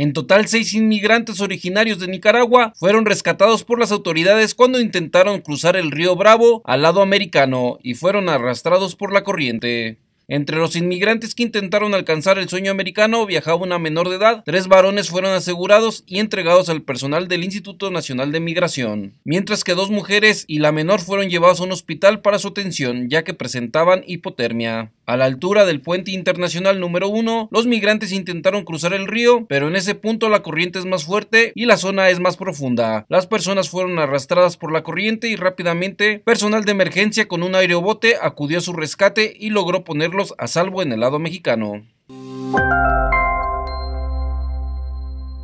En total, seis inmigrantes originarios de Nicaragua fueron rescatados por las autoridades cuando intentaron cruzar el río Bravo al lado americano y fueron arrastrados por la corriente. Entre los inmigrantes que intentaron alcanzar el sueño americano viajaba una menor de edad, tres varones fueron asegurados y entregados al personal del Instituto Nacional de Migración, mientras que dos mujeres y la menor fueron llevados a un hospital para su atención ya que presentaban hipotermia. A la altura del puente internacional número 1, los migrantes intentaron cruzar el río, pero en ese punto la corriente es más fuerte y la zona es más profunda. Las personas fueron arrastradas por la corriente y rápidamente personal de emergencia con un aerobote acudió a su rescate y logró ponerlos a salvo en el lado mexicano.